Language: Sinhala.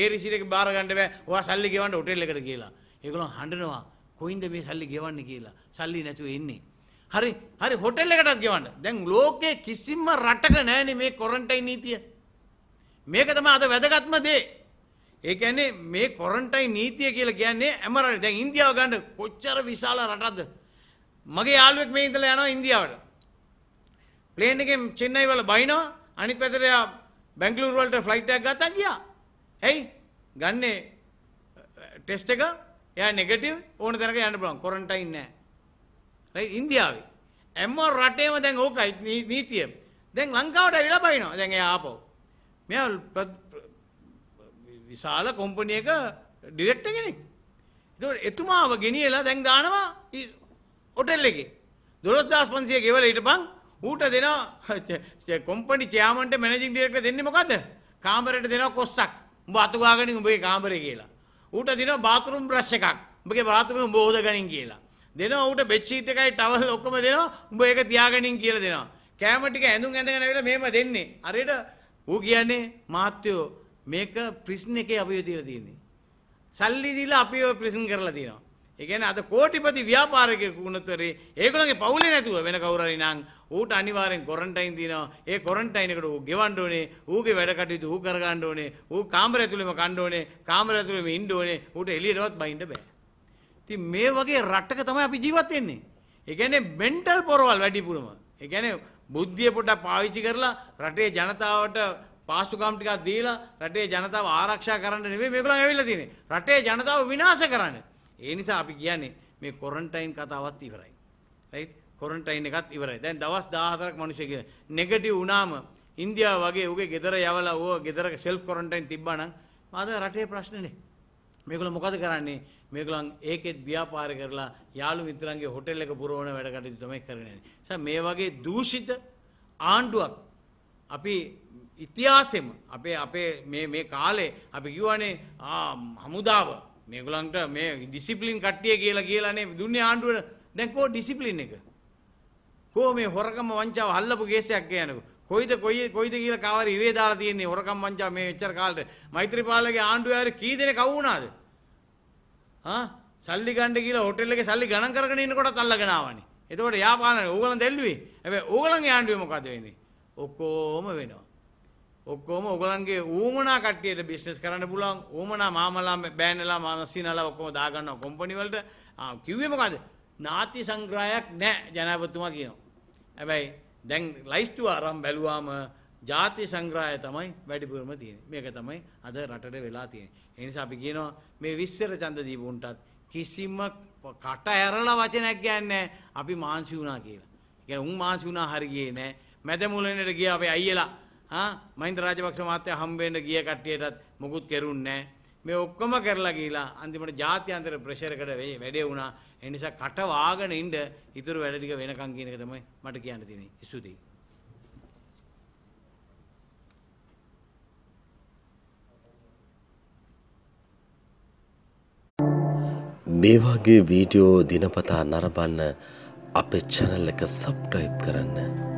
ඒ රිසිට එක බාර ගන්න බෑ. ඔයා සල්ලි ගෙවන්න හොටෙල් එකට කියලා. ඒගොල්ලෝ හඬනවා. කොයින්ද මේ සල්ලි ගෙවන්නේ කියලා. සල්ලි නැතුව ඉන්නේ. හරි හරි හොටෙල් එකටත් ගෙවන්න. දැන් ලෝකේ කිසිම රටක නැහැනේ මේ කොරන්ටයින් නීතිය. මේක තමයි අද වැදගත්ම දේ. ඒ කියන්නේ මේ කොරන්ටයින් නීතිය කියලා කියන්නේ ඇමරණ දැන් ඉන්දියාව ගන්න කොච්චර විශාල රටක්ද? මගේ යාළුවෙක් මේ ඉඳලා යනවා ඉන්දියාවට. ප්ලේන් එකෙන් චෙන්නයි වල බයිනවා. අනිත් පැත්තට බැංගලුරු වලට ෆ්ලයිට් එකක් ගත්තා ගියා. ඇයි ගන්නේ ටෙස්ට් uh, එක එයා නෙගටිව් ඕන තැනක යන්න පුළුවන් කොරන්ටයින් නෑ. රයිට් ඉන්දියාවේ. එම්මෝ රටේම දැන් ඕකයි නීතිය. දැන් ලංකාවට ඇවිල්ලා බලනවා. දැන් එයා ආපහු. මෙයා විශාල කොම්පැනි එක ඩිරෙක්ටර් කෙනෙක්. ඒතකොට එතුමාව ගෙනියලා දැන් දානවා හොටෙල් එකේ. 12500 ගෙවලා හිටපන්. ඌට දෙනවා කොම්පැනි චෙයාමන්ට මැනේජින් ඩිරෙක්ටර් දෙන්නේ මොකද්ද? කාමරයට දෙනවා කොස්සක්. උඹ අතුගාගෙන උඹේ කාමරේ කියලා. ඌට දෙනවා බාත්රූම් බ්‍රෂ් එකක්. උඹගේ බාත්රූමේ උඹ හොදගනින් කියලා. දෙනවා ඌට බෙඩ්ෂීට් එකයි towel ඔක්කොම දෙනවා. උඹ ඒක තියාගනින් කියලා දෙනවා. කෑම ටික ඇඳුම් ඇඳගෙන ඇවිල්ලා මෙහෙම දෙන්නේ. හරියට ඌ කියන්නේ මාත්‍යෝ මේක ප්‍රිස්න් එකේ අපිව තියලා තියෙන්නේ. සල්ලි දීලා අපිව ප්‍රිස්න් කරලා තියෙනවා. ඒගැන අද කෝටිපති ව්‍යාපාරකයක වුණතරේ ඒකළගේ පවුල නැතුව වෙන කවුරරි නං ඌට අනිවාරෙන් කොරන්ටයින් තිනවා ඒ කොරන්ටයිනකට ූ ගෙවන්ඩෝනේ ඌගේ වැඩකටයුතු ඌ කරගණ්ඩෝනේ ූ කාමර ඇතුළම කණ්ඩෝනේ කාමර ඇතුළම ඉන්ඩෝනේ ඌට එලියටවත් බයින්ඩ බෑ. ති මේ වගේ රට්ටක තමයි අපි ජීවත්වෙන්නේ. එකැනෙ මෙන්ටල් පොරවල් වැඩිපුරම. එකැන බුද්ධිය පොට පාවිච්චි කරලා රටේ ජනතාවට පාසුකම්ටිකක් දීලා රටේ ජනතාව ආරක්ෂා කරන්න නෙවේ මේකලා ඇවිල්ල තින රටේ ජනතාව විනාස කරන්න. ඒ නිසා අපි කියන්නේ මේ කොරන්ටයින් කතාවත් ඉවරයි. රයිට්? කොරන්ටයින් එකත් ඉවරයි. දැන් දවස් 14ක් මිනිස්සු කියන නෙගටිව් වුණාම ඉන්දියාව වගේ උගේ ගෙදර යවලා ඕව ගෙදර self quarantine තිබ්බා නම් මාද රටේ ප්‍රශ්නනේ. මේගොල්ලෝ මොකද කරන්නේ? මේගොල්ලන් ඒකෙත් ව්‍යාපාර කරලා යාළු මිත්‍රන්ගේ හොටෙල් එක පුරවන වැඩ කටයුතු තමයි කරන්නේ. ඒ මේ වගේ දූෂිත ආණ්ඩුවක් අපි ඉතිහාසෙම අපේ අපේ මේ මේ කාලේ අපි කියවනේ හමුදාව මේගොලන්ට මේ ඩිසිපලින් කට්ටිය කියලා කියලානේ දුන්නේ ආණ්ඩුවට දැන් කෝ ඩිසිපලින් එක කෝ මේ හොරකම වංචාව අල්ලපු කේසයක් ගෑනකෝ කොයිද කොයි කොයිද කියලා කවර ඉරේ දාලා තියෙන්නේ හොරකම් වංචාව මේ මෙච්චර කාලෙට මෛත්‍රීපාලගේ ආණ්ඩුවේ ආර කී දෙනෙක් අවු වුණාද ආ සල්ලි ගන්න කියලා හොටෙල් එකේ සල්ලි ගණන් කරගෙන ඉන්නකොටත් අල්ලගෙන ආවනේ එතකොට යාපාලනේ ඕගලන් දෙල්ලුවේ හැබැයි ඕගලන් ආණ්ඩුවේ මොකද වෙන්නේ ඔක්කොම වෙනවා ඔක්කොම ඔගලන්ගේ ඌමනා කට්ටියට බිස්නස් කරන්න පුළුවන් ඌමනා මාමලා බෑනලා මාසිනලා ඔක්කොම දාගන්නවා කොම්පැනි වලට කිව්වේ මොකද නාති සංග්‍රහයක් නැහැ ජනාධිපතිතුමා කියනවා හැබැයි දැන් ලයිස්තු ආරම් බැලුවාම ಜಾති සංග්‍රහය තමයි වැඩිපුරම තියෙන්නේ මේක තමයි අද රටට වෙලා තියෙන්නේ ඒ නිසා අපි කියනවා මේ විශ්සර ඡන්ද දීපුන්ටත් කිසිම කට ඇරලා වචනයක් ගන්නෑ අපි මාන්සි වුණා කියලා. ඒ කියන්නේ උන් මාන්සි වුණා හරියේ නෑ. මැද මුලනේට ගියා අපේ අයියලා මහින්ද රාජපක්ෂ මහත්තයා හම්බෙන්න ගිය කට්ටියටත් මොකුත් කෙරුන්නේ මේ ඔක්කොම කරලා ගිහිලා අන්තිමට ජාත්‍යන්තර ප්‍රෙෂරකට වෙයි වැඩේ වුණා. ඒ නිසා කට වාගෙන ඉන්න ඉතුරු වැඩ ටික වෙනකන් කියන එක තමයි මට කියන්න තියෙන්නේ. ස්තුතියි. මේ වගේ වීඩියෝ දිනපතා නරඹන්න අපේ channel එක subscribe කරන්න.